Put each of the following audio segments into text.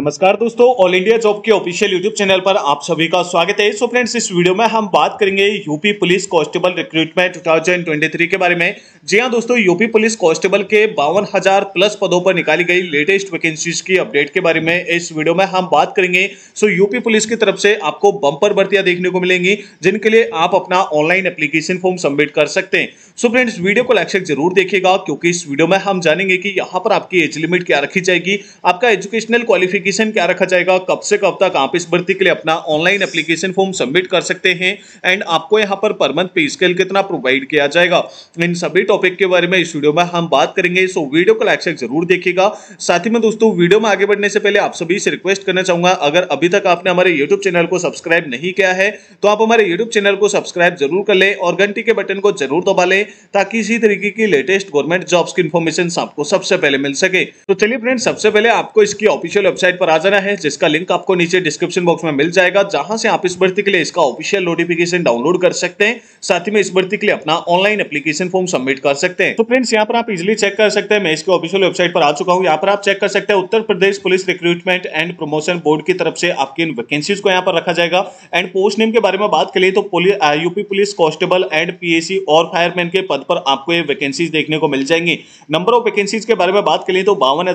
नमस्कार दोस्तों all India job के ऑफिशियल यूट्यूब चैनल पर आप सभी का स्वागत है सो फ्रेंड्स इस वीडियो में हम बात करेंगे यूपी पुलिस कांस्टेबल रिक्रूटमेंट 2023 के बारे में जी हां दोस्तों यूपी पुलिस कांस्टेबल के बावन हजार प्लस पदों पर निकाली गई लेटेस्ट वैकेंसीज की अपडेट के बारे में इस वीडियो में हम बात करेंगे सो यूपी पुलिस की तरफ से आपको बंपर भर्तियां देखने को मिलेंगी जिनके लिए आप अपना ऑनलाइन एप्लीकेशन फॉर्म सबमिट कर सकते हैं सो फ्रेंड्स वीडियो को लाइक जरूर देखेगा क्योंकि इस वीडियो में हम जानेंगे कि यहाँ पर आपकी एज लिमिट क्या रखी जाएगी आपका एजुकेशनल क्वालिफिकेशन एप्लीकेशन क्या रखा जाएगा कब से कब तक आप इस भर्ती के लिए अपना ऑनलाइन एप्लीकेशन फॉर्म सबमिट कर सकते हैं एंड आपको यहाँ पर पर मंथ पे स्केल कितना प्रोवाइड किया जाएगा इन सभी टॉपिक के बारे में इस वीडियो में हम बात करेंगे सो वीडियो को लाइक जरूर देखिएगा साथ ही में दोस्तों वीडियो में आगे बढ़ने से पहले आप सभी से रिक्वेस्ट करना चाहूंगा अगर अभी तक आपने हमारे यूट्यूब चैनल को सब्सक्राइब नहीं किया है तो आप हमारे यूट्यूब चैनल को सब्सक्राइब जरूर कर लें और घंटी के बटन को जरूर दबा लें ताकि इसी तरीके की लेटेस्ट गवर्नमेंट जॉब्स की इन्फॉर्मेशन आपको सबसे पहले मिल सके तो चलिए फ्रेंड सबसे पहले आपको इसकी ऑफिशियल वेबसाइट वेबसाइट पर आ जाना है जिसका लिंक आपको नीचे डिस्क्रिप्शन बॉक्स में मिल जाएगा जहां से आप इस भर्ती के लिए इसका ऑफिशियल नोटिफिकेशन डाउनलोड कर सकते हैं साथ ही में इस भर्ती के लिए अपना ऑनलाइन एप्लीकेशन फॉर्म सबमिट कर सकते हैं तो फ्रेंड्स यहाँ पर आप इजिली चेक कर सकते हैं मैं इसके ऑफिशियल वेबसाइट पर आ चुका हूँ यहाँ पर आप चेक कर सकते हैं Uttar Pradesh police recruitment and promotion board की तरफ से आपकी इन वैकेंसीज को यहाँ पर रखा जाएगा एंड पोस्ट नेम के बारे में बात करिए तो UP police constable and PAC और फायरमैन के पद पर आपको ये वैकेंसीज देखने को मिल जाएंगी नंबर ऑफ वैकेंसीज के बारे में बात करिए तो बावन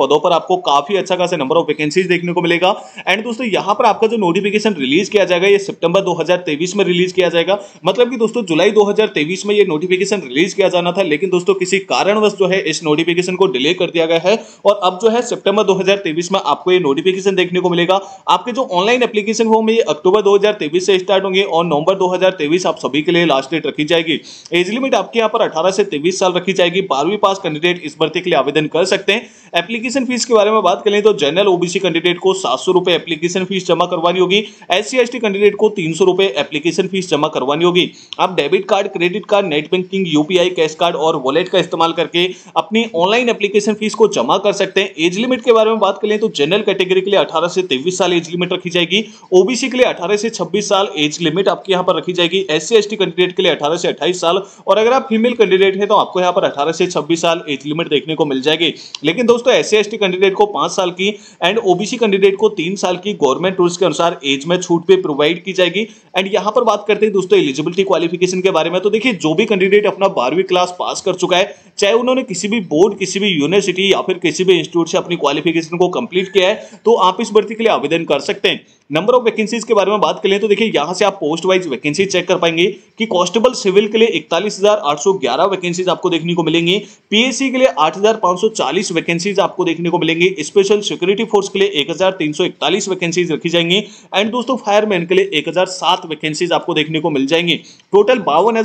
पदों पर आपको काफी अच्छा अच्छा खास नंबर ऑफ वैकेंसीज देखने को मिलेगा एंड दोस्तों यहां पर आपका जो नोटिफिकेशन रिलीज किया जाएगा ये सितंबर 2023 में रिलीज किया जाएगा मतलब कि दोस्तों जुलाई 2023 में ये नोटिफिकेशन रिलीज किया जाना था लेकिन दोस्तों किसी कारणवश जो है इस नोटिफिकेशन को डिले कर दिया गया है और अब जो है सितंबर 2023 में आपको ये नोटिफिकेशन देखने को मिलेगा आपके जो ऑनलाइन एप्लीकेशन होंगे ये अक्टूबर 2023 से स्टार्ट होंगे और नवंबर 2023 आप सभी के लिए लास्ट डेट रखी जाएगी एज लिमिट आपके यहाँ पर अठारह से तेईस साल रखी जाएगी बारहवीं पास कैंडिडेट इस भर्ती के लिए आवेदन कर सकते हैं एप्लीकेशन फीस के बारे में बात करें करें तो जनरल ओबीसी कैंडिडेट को सात सौ रुपए एप्लीकेशन फीस जमा करवानी होगी एस सी कैंडिडेट को तीन सौ रुपए एप्लीकेशन फीस जमा करवानी होगी आप debit card credit card net banking UPI cash card और वॉलेट का इस्तेमाल करके अपनी ऑनलाइन एप्लीकेशन फीस को जमा कर सकते हैं एज लिमिट के बारे में बात करें तो जनरल कैटेगरी के लिए अठारह से तेईस साल एज लिमिट रखी जाएगी ओबीसी के लिए अठारह से छब्बीस साल एज लिमिट आपके यहाँ पर रखी जाएगी एस सी कैंडिडेट के लिए अठारह से अट्ठाईस साल और अगर आप फीमेल कैंडिडेट है तो आपको यहाँ पर अठारह से छब्बीस साल एज लिमिट देखने को मिल जाएगी लेकिन दोस्तों एस सी कैंडिडेट को पांच साल साल की एंड ओबीसी कैंडिडेट को तीन साल की गवर्नमेंट रूल्स के अनुसार एज में छूट भी प्रोवाइड की जाएगी एंड यहां पर बात करते हैं दोस्तों एलिजिबिलिटी क्वालिफिकेशन के बारे में तो देखिए जो भी कैंडिडेट अपना बारहवीं क्लास पास कर चुका है चाहे उन्होंने किसी भी बोर्ड किसी भी यूनिवर्सिटी या फिर किसी भी इंस्टीट्यूट से अपनी क्वालिफिकेशन को कंप्लीट किया है तो आप इस भर्ती के लिए आवेदन कर सकते हैं नंबर ऑफ वैकेंसीज के बारे में बात करें तो देखिए यहां से आप पोस्ट वाइज वैकेंसी चेक कर पाएंगे कि कॉन्स्टेबल सिविल के लिए इकतालीस वैकेंसीज आपको देखने को मिलेंगी पीएससी के लिए आठ वैकेंसीज आपको देखने को मिलेंगी स्पेशल सिविल सिक्योरिटी फोर्स के लिए एक वैकेंसीज रखी जाएंगी एंड दोस्तों फायरमैन के लिए 1007 वैकेंसीज आपको देखने को मिल जाएंगी टोटल बावन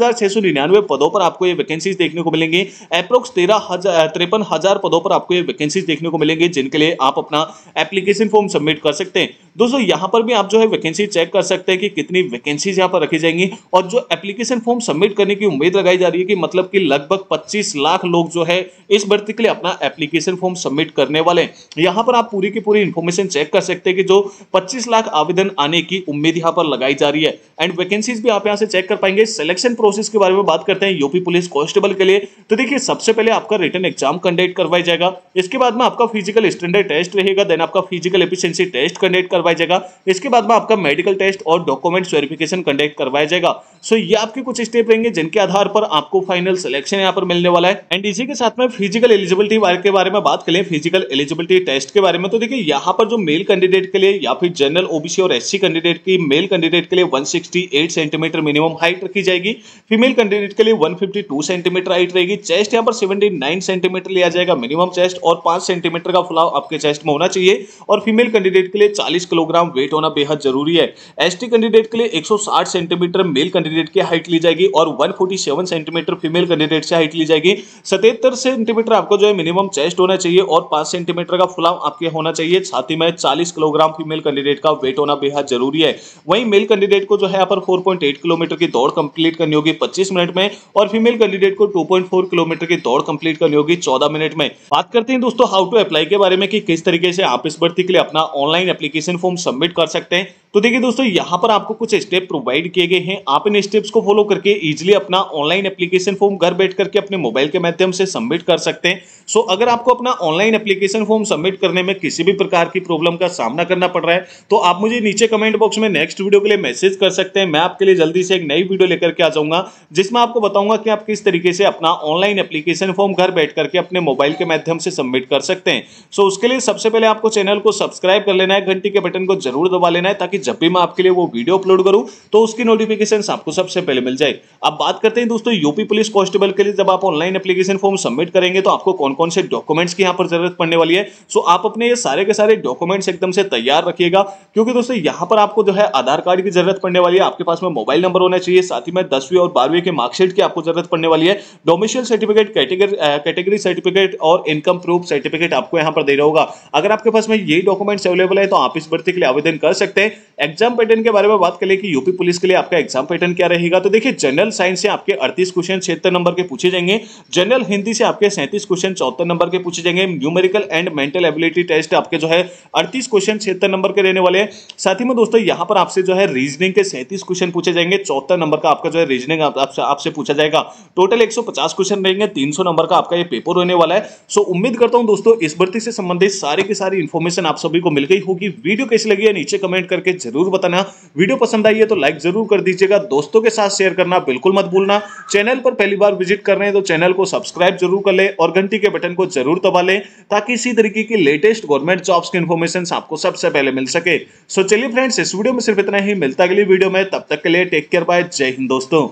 पदों पर आपको ये वैकेंसीज देखने को मिलेंगी अप्रोक्स तेरह तिरपन हजार पदों पर आपको ये वैकेंसीज देखने को मिलेंगे जिनके लिए आप अपना एप्लीकेशन फॉर्म सबमिट कर सकते हैं दोस्तों यहाँ पर भी आप जो है वैकेंसी चेक कर सकते हैं कि कितनी वैकेंसीज यहाँ पर रखी जाएंगी और जो एप्लीकेशन फॉर्म सबमिट करने की उम्मीद लगाई जा रही है कि मतलब कि लगभग 25 लाख लोग जो है इस भर्ती के लिए अपना एप्लीकेशन फॉर्म सबमिट करने वाले हैं यहाँ यहाँ पर आप पूरी की पूरी इन्फॉर्मेशन चेक कर सकते हैं कि जो 25 लाख आवेदन आने की उम्मीद यहाँ पर लगाई जा रही है एंड वैकेंसीज भी आप यहाँ से चेक कर पाएंगे सिलेक्शन प्रोसेस के बारे में बात करते हैं यूपी पुलिस कॉन्स्टेबल के लिए तो देखिए सबसे पहले आपका रिटर्न एग्जाम कंडक्ट करवाया जाएगा इसके बाद में आपका फिजिकल स्टैंडर्ड टेस्ट रहेगा देन आपका फिजिकल एफिशियंसी टेस्ट कंडक्ट करवाया जाएगा इसके बाद में आपका मेडिकल टेस्ट और डॉक्यूमेंट्स वेरिफिकेशन कंडक्ट करवाया जाएगा सो ये आपके कुछ स्टेप रहेंगे जिनके आधार पर आपको फाइनल सिलेक्शन यहाँ पर मिलने वाला है एंड इसी के साथ में फिजिकल एलिजिबिलिटी के बारे में बात करें फिजिकल एलिजिबिलिटी टेस्ट उसके बारे में तो देखिए यहाँ पर जो मेल कैंडिडेट के लिए या फिर जनरल ओबीसी और एससी कैंडिडेट की मेल कैंडिडेट के लिए 168 सेंटीमीटर मिनिमम हाइट रखी जाएगी फीमेल कैंडिडेट के लिए 152 सेंटीमीटर हाइट रहेगी चेस्ट यहाँ पर 79 सेंटीमीटर लिया जाएगा मिनिमम चेस्ट और पांच सेंटीमीटर का फुलाव आपके चेस्ट में होना चाहिए और फीमेल कैंडिडेट के लिए चालीस किलोग्राम वेट होना बेहद जरूरी है एस कैंडिडेट के लिए एक सेंटीमीटर मेल कैंडिडेट की हाइट ली जाएगी और वन सेंटीमीटर फीमेल कैंडिडेट से हाइट ली जाएगी सतहत्तर सेंटीमीटर आपको जो है मिनिमम चेस्ट होना चाहिए और पांच सेंटीमीटर का फुलाव आपके होना चाहिए छाती में चालीस किलोग्राम फीमेल कैंडिडेट का वेट होना बेहद जरूरी है वहीं मेल कैंडिडेट को जो है फोर पॉइंट एट किलोमीटर की दौड़ कंप्लीट करनी होगी 25 मिनट में और फीमेल कैंडिडेट को 2.4 किलोमीटर की दौड़ कंप्लीट करनी होगी 14 मिनट में बात करते हैं दोस्तों हाउ टू अप्लाई के बारे में कि किस तरीके से आप इस भर्ती के लिए अपना ऑनलाइन एप्लीकेशन फॉर्म सबमिट कर सकते हैं तो देखिए दोस्तों यहाँ पर आपको कुछ स्टेप प्रोवाइड किए गए हैं आप इन स्टेप्स को फॉलो करके इजिली अपना ऑनलाइन एप्लीकेशन फॉर्म घर बैठ करके अपने मोबाइल के माध्यम से सबमिट कर सकते हैं सो अगर आपको अपना ऑनलाइन एप्लीकेशन फॉर्म सबमिट करने में किसी भी प्रकार की प्रॉब्लम का सामना करना पड़ रहा है तो आप मुझे नीचे कमेंट बॉक्स में नेक्स्ट वीडियो के लिए मैसेज कर सकते हैं मैं आपके लिए जल्दी से एक नई वीडियो लेकर के आ जाऊंगा जिसमें आपको बताऊंगा कि आप किस तरीके से अपना ऑनलाइन एप्लीकेशन फॉर्म घर बैठ करके अपने मोबाइल के माध्यम से सबमिट कर सकते हैं सो उसके लिए सबसे पहले आपको चैनल को सब्सक्राइब कर लेना है घंटी के बटन को जरूर दबा लेना है ताकि जब भी मैं आपके लिए वो वीडियो अपलोड करूं तो उसकी नोटिफिकेशन आपको सबसे पहले मिल जाए अब बात करते हैं दोस्तों यूपी पुलिस कॉन्स्टेबल के लिए जब आप ऑनलाइन एप्लीकेशन फॉर्म सबमिट करेंगे तो आपको कौन कौन से डॉक्यूमेंट्स की यहाँ पर जरूरत पड़ने वाली है सो आप अपने ये सारे के सारे डॉक्यूमेंट्स एकदम से तैयार रखिएगा क्योंकि दोस्तों यहाँ पर आपको जो है आधार कार्ड की जरूरत पड़ने वाली है आपके पास में मोबाइल नंबर होना चाहिए साथ ही में दसवीं और बारहवीं के मार्कशीट की आपको जरूरत पड़ने वाली है डोमिशियल सर्टिफिकेट कैटेगरी सर्टिफिकेट और इनकम प्रूफ सर्टिफिकेट आपको यहाँ पर दे रहा होगा अगर आपके पास में ये डॉक्यूमेंट्स अवेलेबल है तो आप इस भर्ती के लिए आवेदन कर सकते हैं एग्जाम पैटर्न के बारे में बात करें कि यूपी पुलिस के लिए आपका एग्जाम पैटर्न क्या रहेगा तो देखिए जनरल साइंस से आपके अड़तीस क्वेश्चन छिहत्तर नंबर के पूछे जाएंगे जनरल हिंदी से आपके सैंतीस क्वेश्चन चौहत्तर नंबर के पूछे जाएंगे numerical and mental ability test आपके जो है अड़तीस क्वेश्चन छिहत्तर नंबर के रहने वाले हैं साथ ही में दोस्तों यहाँ पर आपसे जो है रीजनिंग के सैंतीस क्वेश्चन पूछे जाएंगे चौथा नंबर का आपका जो है रीजनिंग आपसे आपसे पूछा जाएगा टोटल एक क्वेश्चन रहेंगे तीन नंबर का आपका ये पेपर होने वाला है सो उम्मीद करता हूँ दोस्तों इस भर्ती से संबंधित सारी की सारी इन्फॉर्मेशन आप सभी को मिल गई होगी वीडियो कैसी लगी है नीचे कमेंट करके जरूर बताना वीडियो पसंद आई है तो लाइक जरूर कर दीजिएगा दोस्तों के साथ शेयर करना बिल्कुल मत भूलना चैनल पर पहली बार विजिट कर रहे हैं तो चैनल को सब्सक्राइब जरूर कर ले और घंटी के बटन को जरूर दबा लें ताकि इसी तरीके की लेटेस्ट गवर्नमेंट जॉब्स की इन्फॉर्मेशन आपको सबसे पहले मिल सके सो चलिए फ्रेंड्स इस वीडियो में सिर्फ इतना ही मिलता अगली वीडियो में तब तक के लिए टेक केयर बाय जय हिंद दोस्तों